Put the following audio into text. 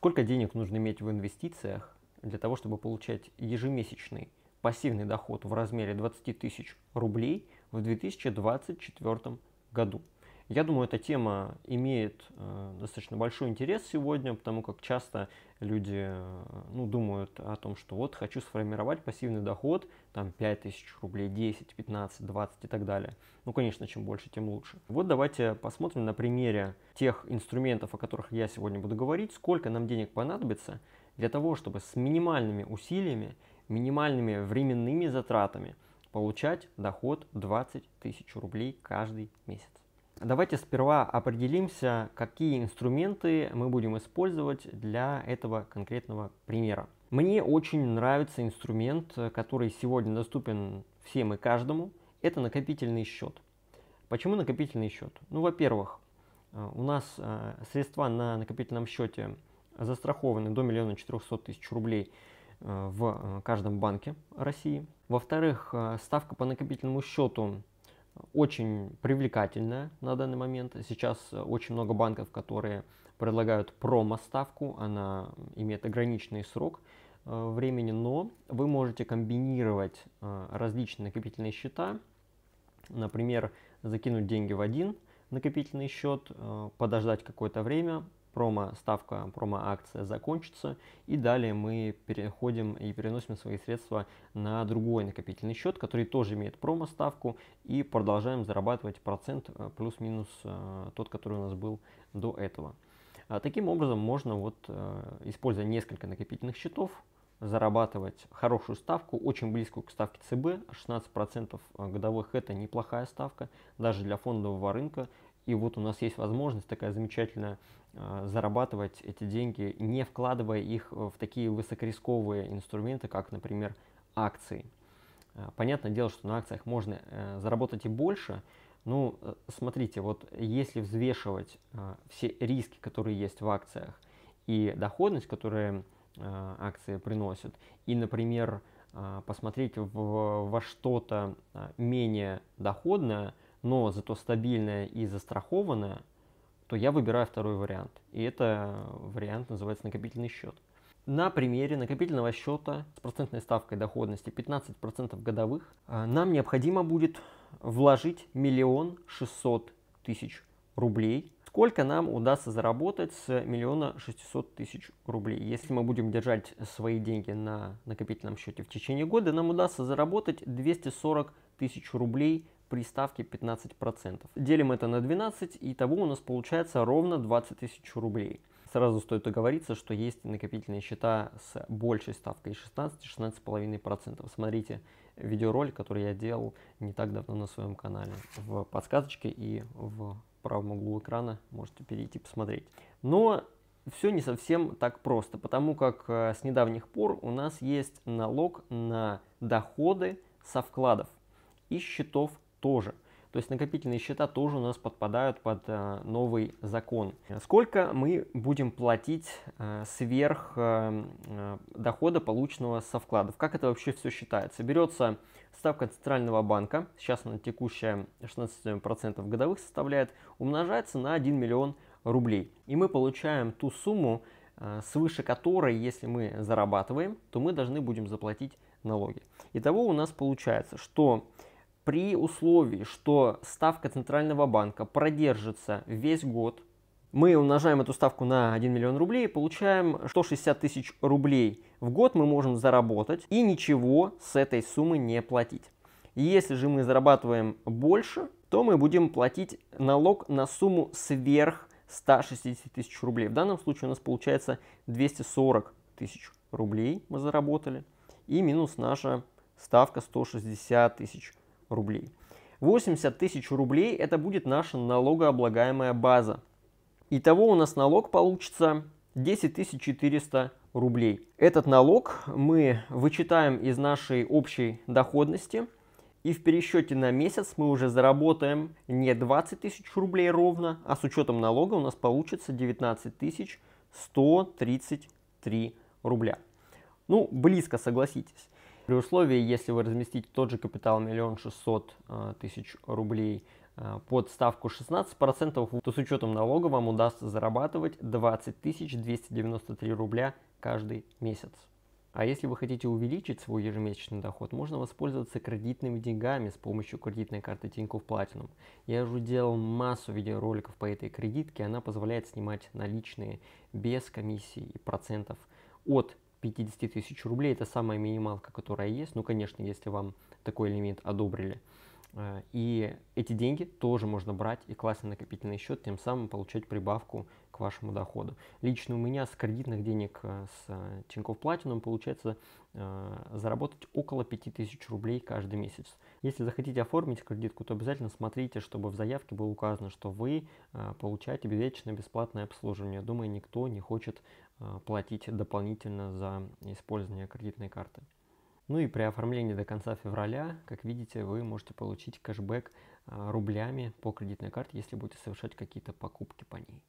Сколько денег нужно иметь в инвестициях для того, чтобы получать ежемесячный пассивный доход в размере 20 тысяч рублей в 2024 году? Я думаю, эта тема имеет э, достаточно большой интерес сегодня, потому как часто люди э, ну, думают о том, что вот хочу сформировать пассивный доход, там 5000 рублей, 10, 15, 20 и так далее. Ну, конечно, чем больше, тем лучше. Вот давайте посмотрим на примере тех инструментов, о которых я сегодня буду говорить, сколько нам денег понадобится для того, чтобы с минимальными усилиями, минимальными временными затратами получать доход 20 тысяч рублей каждый месяц. Давайте сперва определимся, какие инструменты мы будем использовать для этого конкретного примера. Мне очень нравится инструмент, который сегодня доступен всем и каждому. Это накопительный счет. Почему накопительный счет? Ну, во-первых, э, у нас э, средства на накопительном счете застрахованы до миллиона четырехсот тысяч рублей э, в каждом банке России. Во-вторых, ставка по накопительному счету очень привлекательная на данный момент. Сейчас э, очень много банков, которые предлагают промо-ставку, она имеет ограниченный срок э, времени, но вы можете комбинировать э, различные накопительные счета, например, закинуть деньги в один накопительный счет, подождать какое-то время, промо ставка, промо акция закончится, и далее мы переходим и переносим свои средства на другой накопительный счет, который тоже имеет промо ставку, и продолжаем зарабатывать процент э, плюс-минус э, тот, который у нас был до этого. А таким образом можно вот, э, используя несколько накопительных счетов, зарабатывать хорошую ставку, очень близкую к ставке ЦБ. 16% годовых это неплохая ставка, даже для фондового рынка и вот у нас есть возможность такая замечательная а, зарабатывать эти деньги, не вкладывая их в такие высокорисковые инструменты, как, например, акции. А, понятное дело, что на акциях можно э, заработать и больше, ну, смотрите, вот если взвешивать а, все риски, которые есть в акциях, и доходность, которую акции приносят, и, например, посмотреть во что-то менее доходное, но зато стабильная и застрахованная, то я выбираю второй вариант. И это вариант называется накопительный счет. На примере накопительного счета с процентной ставкой доходности 15% годовых а, нам необходимо будет вложить миллион шестьсот тысяч рублей. Сколько нам удастся заработать с миллиона шестьсот тысяч рублей? Если мы будем держать свои деньги на накопительном счете в течение года, нам удастся заработать 240 тысяч рублей при ставке 15%. Делим это на 12, и того у нас получается ровно 20 тысяч рублей. Сразу стоит оговориться, что есть накопительные счета с большей ставкой 16-16,5%. Смотрите видеоролик, который я делал не так давно на своем канале в подсказочке и в правом углу экрана можете перейти посмотреть. Но все не совсем так просто, потому как э, с недавних пор у нас есть налог на доходы со вкладов и счетов тоже. То есть накопительные счета тоже у нас подпадают под э, новый закон. Сколько мы будем платить э, сверх э, дохода, полученного со вкладов? Как это вообще все считается? Берется ставка Центрального банка, сейчас она текущая 16% годовых составляет, умножается на 1 миллион рублей. И мы получаем ту сумму, свыше которой, если мы зарабатываем, то мы должны будем заплатить налоги. Итого у нас получается, что при условии, что ставка Центрального банка продержится весь год, мы умножаем эту ставку на 1 миллион рублей, и получаем 160 тысяч рублей в год мы можем заработать и ничего с этой суммы не платить. Если же мы зарабатываем больше, то мы будем платить налог на сумму сверх 160 тысяч рублей. В данном случае у нас получается 240 тысяч рублей мы заработали и минус наша ставка 160 тысяч рублей. 80 тысяч рублей это будет наша налогооблагаемая база. Итого у нас налог получится 10 400 рублей. Этот налог мы вычитаем из нашей общей доходности. И в пересчете на месяц мы уже заработаем не 20 тысяч рублей ровно, а с учетом налога у нас получится 19 133 рубля. Ну, близко, согласитесь. При условии, если вы разместите тот же капитал 1 600 э, тысяч рублей э, под ставку 16%, то с учетом налога вам удастся зарабатывать 20 293 рубля каждый месяц. А если вы хотите увеличить свой ежемесячный доход, можно воспользоваться кредитными деньгами с помощью кредитной карты Тинькофф Platinum. Я уже делал массу видеороликов по этой кредитке, она позволяет снимать наличные без комиссии и процентов от 50 тысяч рублей – это самая минималка, которая есть. Ну, конечно, если вам такой лимит одобрили. Э, и эти деньги тоже можно брать и класть на накопительный счет, тем самым получать прибавку к вашему доходу. Лично у меня с кредитных денег э, с э, Тинькофф платином получается заработать около 5000 рублей каждый месяц. Если захотите оформить кредитку, то обязательно смотрите, чтобы в заявке было указано, что вы получаете бесконечно бесплатное обслуживание. Думаю, никто не хочет а, платить дополнительно за использование кредитной карты. Ну и при оформлении до конца февраля, как видите, вы можете получить кэшбэк а, рублями по кредитной карте, если будете совершать какие-то покупки по ней.